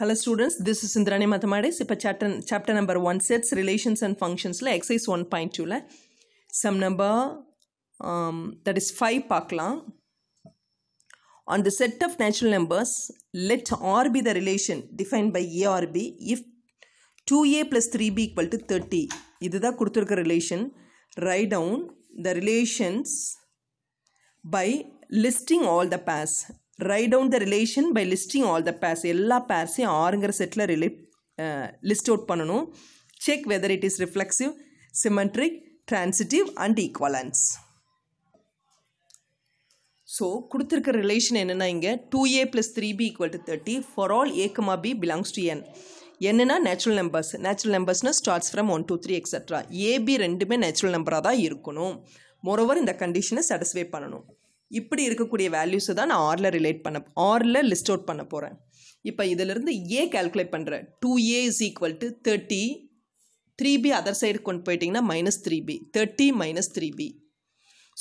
Hello students this is Indrani mathematics இப்போ chapter chapter number one sets relations and ஃபங்க்ஷன்ஸில் exercise one point டூவில் sum number that is five பார்க்கலாம் on the set of natural numbers let R be the relation define by a b if two a plus three b equal to thirty இதுதான் கொடுத்துருக்க relation write down the relations by listing all the pairs write down the relation by listing all the purse எல்லா பேர்ஸையும் ஆறுங்கிற செட்டில் ரிலே list out பண்ணணும் check whether it is reflexive symmetric transitive and equivalence so கொடுத்துருக்க relation என்னென்னா இங்கே two a plus three b equal to thirty for all a comma b belongs to N என்னென்னா நேச்சுரல் நம்பர்ஸ் நேச்சுரல் நம்பர்ஸ்னால் starts from one two three extra a b ரெண்டுமே நேச்சுரல் நம்பராக தான் இருக்கணும் மொரோவர் இந்த கண்டிஷனை சாட்டிஸ்ஃபை பண்ணணும் இப்படி இருக்கக்கூடிய வேல்யூஸை தான் நான் ஆரில் ரிலேட் பண்ண ஆரில் லிஸ்ட் அவுட் பண்ண போகிறேன் இப்போ இதிலிருந்து ஏ கால்குலேட் பண்ணுறேன் two a is equal to thirty three b other side கொண்டு போயிட்டிங்கன்னா minus three b thirty minus three b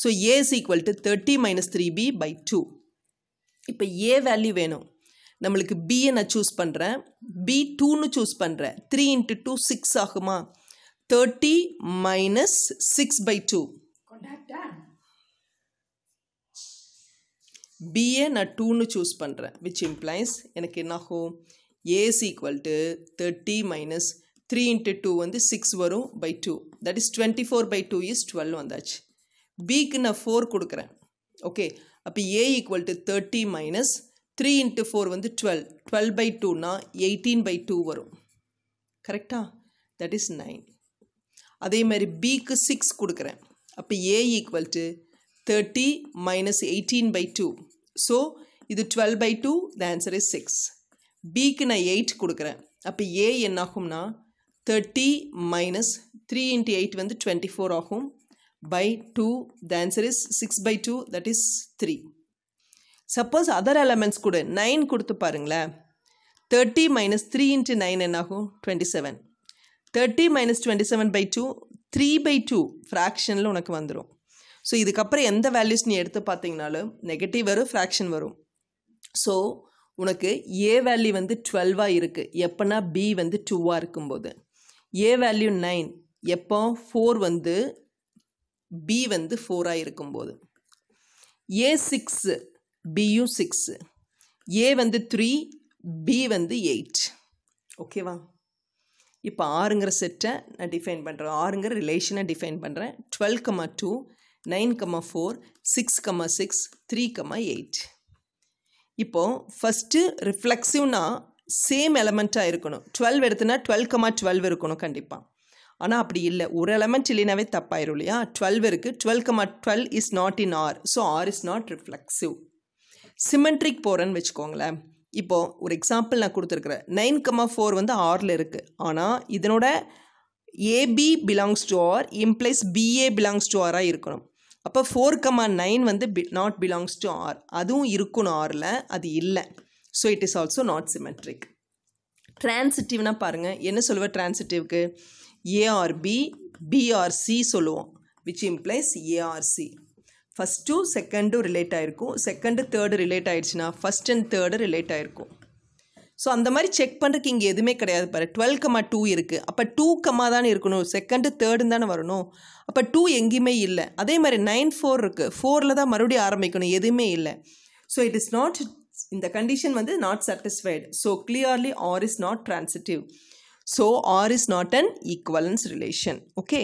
so a is equal to thirty minus three b by two இப்போ a value வேணும் நம்மளுக்கு பியை நான் choose பண்ணுறேன் B டூன்னு choose பண்ணுறேன் த்ரீ இன்ட்டு டூ சிக்ஸ் ஆகுமா thirty minus six by two b a நான் டூன்னு சூஸ் பண்ணுறேன் விச் இம்ப்ளைஸ் எனக்கு என்னாகும் a's equal to thirty minus three into two வந்து சிக்ஸ் வரும் by two that is twenty four by two is twelve வந்தாச்சு பிக்கு நான் ஃபோர் கொடுக்குறேன் ஓகே அப்போ a equal to thirty minus three into four வந்து டுவெல் டுவெல் பை டூனா eighteen by two வரும் கரெக்டா தட் இஸ் நைன் அதே மாதிரி பிக்கு சிக்ஸ் கொடுக்குறேன் அப்போ a equal to thirty minus eighteen by two so இது twelve by two the answer is 6. Bக்கு நான் எயிட் கொடுக்குறேன் அப்போ ஏ என்னாகும்னா thirty minus three into eight வந்து டுவெண்ட்டி ஃபோர் ஆகும் by two the answer is six by two that is three suppose other elements கூட nine கொடுத்து பாருங்களேன் thirty minus three into nine என்னாகும் twenty seven thirty minus twenty seven by two three by two ஃப்ராக்ஷனில் உனக்கு வந்துடும் so இதுக்கப்புறம் எந்த values நீ எடுத்து பார்த்தீங்கனாலும் நெகட்டிவ் வரும் ஃப்ராக்ஷன் வரும் ஸோ உனக்கு ஏ வேல்யூ வந்து டுவெல்வாக இருக்குது எப்போனா பி வந்து டூவாக இருக்கும்போது ஏ வேல்யூ நைன் எப்போ ஃபோர் வந்து பி வந்து ஃபோராக இருக்கும்போது ஏ சிக்ஸு பியும் சிக்ஸு ஏ வந்து த்ரீ பி வந்து எயிட் ஓகேவா இப்போ ஆறுங்கிற செட்டை நான் டிஃபைன் பண்ணுறேன் ஆறுங்கிற ரிலேஷனை டிஃபைன் பண்ணுறேன் twelve comma two nine comma four six comma six three comma eight இப்போது ஃபஸ்ட்டு ரிஃப்ளெக்சிவ்னால் சேம் எலமெண்ட்டாக இருக்கணும் டுவெல் எடுத்துனா டுவெல் கம்மா டுவெல் இருக்கணும் கண்டிப்பாக ஆனால் அப்படி இல்லை ஒரு எலமெண்ட் இல்லைனாவே தப்பாயிரும் இல்லையா டுவெல் இருக்குது twelve comma twelve is not in R so R is not reflexive symmetric போகிறேன்னு வச்சுக்கோங்களேன் இப்போது ஒரு எக்ஸாம்பிள் நான் கொடுத்துருக்குறேன் நைன் கம்மா ஃபோர் வந்து ஆரில் இருக்குது ஆனால் இதனோட a b belongs to R implies b a belongs to ஆராக இருக்கணும் அப்போ ஃபோர் கமா நைன் வந்து b not belongs to R அதுவும் இருக்கணும் ஆரில் அது இல்லை so it is also not symmetric டிரான்சிட்டிவ்னா பாருங்கள் என்ன சொல்லுவேன் டிரான்சிட்டிவ்க்கு ஏஆர்பி பிஆர்சி சொல்லுவோம் விச் இம்ப்ளைஸ் ஏஆர்சி ஃபஸ்ட்டு செகண்டும் ரிலேட் ஆகிருக்கும் செகண்டு தேர்டு ரிலேட் ஆகிடுச்சுன்னா ஃபஸ்ட் அண்ட் தேர்டு ரிலேட் ஆகிருக்கும் ஸோ அந்த மாதிரி செக் பண்ணுறதுக்கு இங்கே எதுவுமே கிடையாது பாரு டுவெல் கம்மா டூ இருக்குது அப்போ டூ கம்மா தானே இருக்கணும் செகண்டு தேர்டுன்னு தானே வரணும் அப்போ டூ எங்கேயுமே இல்லை அதே மாதிரி நைன் ஃபோர் இருக்குது ஃபோரில் தான் மறுபடியும் ஆரம்பிக்கணும் எதுவுமே இல்லை ஸோ இட் இஸ் நாட் இந்த கண்டிஷன் வந்து not satisfied so clearly R is not transitive so R is not an equivalence relation okay